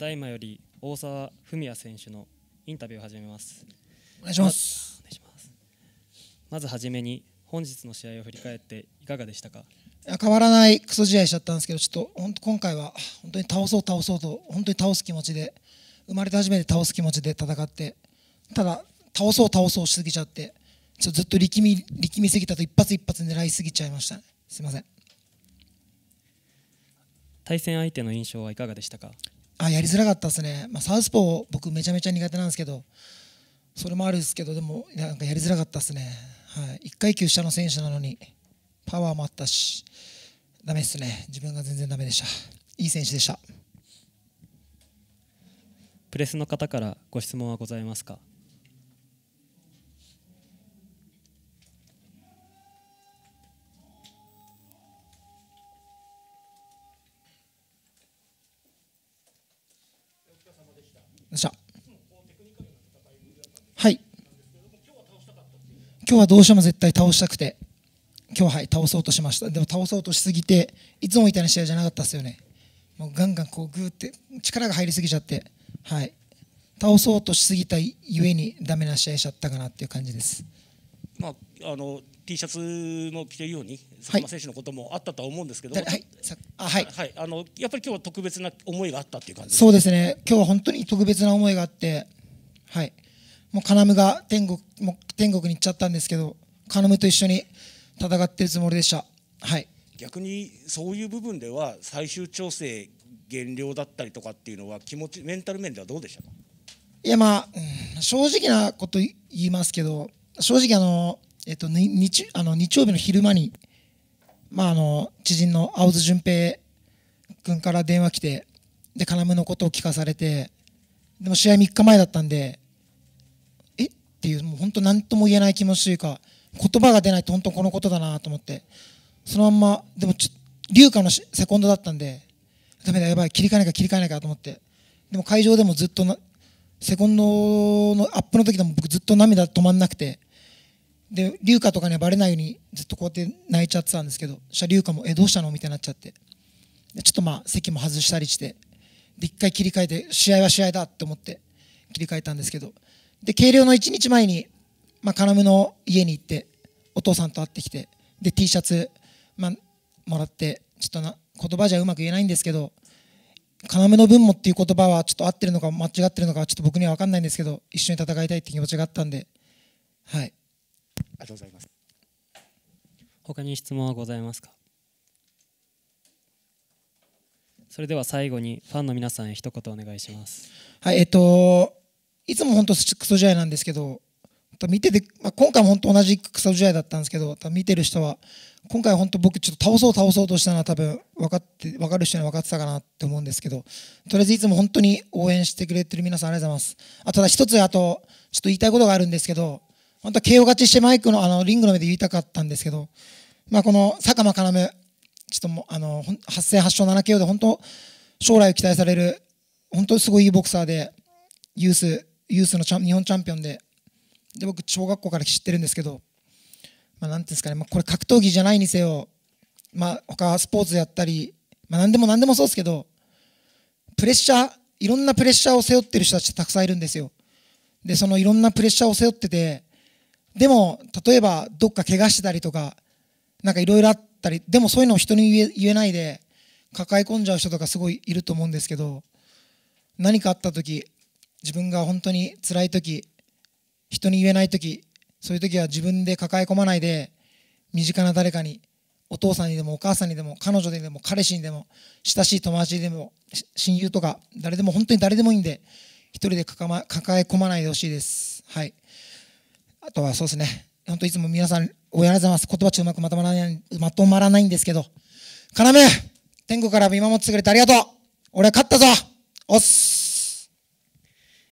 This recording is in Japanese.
ただいまより大沢文也選手のインタビューを始めますお願いしますまずはじめに本日の試合を振り返っていかがでしたか変わらないクソ試合しちゃったんですけどちょっと本今回は本当に倒そう倒そうと本当に倒す気持ちで生まれて初めて倒す気持ちで戦ってただ倒そう倒そうしすぎちゃってちょっとずっと力み力みすぎたと一発一発狙いすぎちゃいました、ね、すみません対戦相手の印象はいかがでしたかあやりづらかったですね、まあ、サウスポー僕めちゃめちゃ苦手なんですけどそれもあるんですけどでもなんかやりづらかったですね、はい、1階級下の選手なのにパワーもあったしダメですね自分が全然ダメでしたいい選手でしたプレスの方からご質問はございますかしたはい今日はどうしても絶対倒したくて今日は、はい、倒そうとしましたでも倒そうとしすぎていつもみたいな試合じゃなかったですよねもうガンガンこうグーって力が入りすぎちゃってはい倒そうとしすぎたゆえにダメな試合しちゃったかなっていう感じです、まあ、あの T シャツの着てるように佐久間選手のこともあったとは思うんですけど、はい、あはい、はい、あのやっぱり今日は特別な思いがあったっていう感じそうですね今日は本当に特別な思いがあってはいもうカナムが天国もう天国に行っちゃったんですけどカナムと一緒に戦ってるつもりでしたはい逆にそういう部分では最終調整減量だったりとかっていうのは気持ちメンタル面ではどうでしたかいやまあ、うん、正直なこと言いますけど正直あの、えっと、日あの日曜日の昼間にまあ、あの知人の青津淳平君から電話来てで要のことを聞かされてでも試合3日前だったんでえっていうもう本当何とも言えない気持ちというか言葉が出ないと本当このことだなと思ってそのまんまでも龍華のセコンドだったんでダメだやばい切り替えなきゃ切り替えなきゃと思ってでも会場でもずっとセコンドのアップの時でも僕ずっと涙止まんなくてで龍華とかにはバレないようにずっとこうやって泣いちゃってたんですけどそしたらも「えどうしたの?」みたいになっちゃってちょっとまあ席も外したりしてで一回切り替えて試合は試合だと思って切り替えたんですけどで計量の1日前に、まあ、要の家に行ってお父さんと会ってきてで T シャツ、まあ、もらってちょっとな言葉じゃうまく言えないんですけど要の分もっていう言葉はちょっと合ってるのか間違ってるのかちょっと僕には分かんないんですけど一緒に戦いたいって気持ちがあったんではいありがとうございます。他に質問はございますかそれでは最後にファンの皆さんへ一言お願いします。はい、えっと、いつも本当クソ試合なんですけど、見てて、まあ、今回も本当同じクソ試合だったんですけど、見てる人は、今回本当僕ちょっと倒そう倒そうとしたのは多分分かって、分かる人には分かってたかなって思うんですけど、とりあえずいつも本当に応援してくれてる皆さんありがとうございます。あただ一つ、あと、ちょっと言いたいことがあるんですけど、本当は KO 勝ちしてマイクのあのリングの上で言いたかったんですけど、まあ、この坂間要、ちょっともあの発生発症 7KO で本当、将来期待される、本当にすごいいいボクサーで、ユース、ユースのチャ日本チャンピオンで、で僕、小学校から知ってるんですけど、まあ、なんですかね、まあ、これ格闘技じゃないにせよ、まあ、他スポーツやったり、まあ、何でも何でもそうですけど、プレッシャー、いろんなプレッシャーを背負ってる人たちたくさんいるんですよ。で、そのいろんなプレッシャーを背負ってて、でも、例えばどっか怪我してたりとか、なんかいろいろあったり、でもそういうのを人に言え言えないで、抱え込んじゃう人とかすごいいると思うんですけど、何かあった時、自分が本当に辛い時、人に言えない時、そういう時は自分で抱え込まないで、身近な誰かに、お父さんにでもお母さんにでも、彼女にでも、彼氏にでも、親しい友達でも、親友とか、誰でも、本当に誰でもいいんで、一人で抱え込まないでほしいです。はい。あとはそうですね、本当いつも皆さん、おやらざます。言葉ちょうまくまとまらない、まとまらないんですけど、要、天国から見守ってくれてありがとう。俺は勝ったぞおっす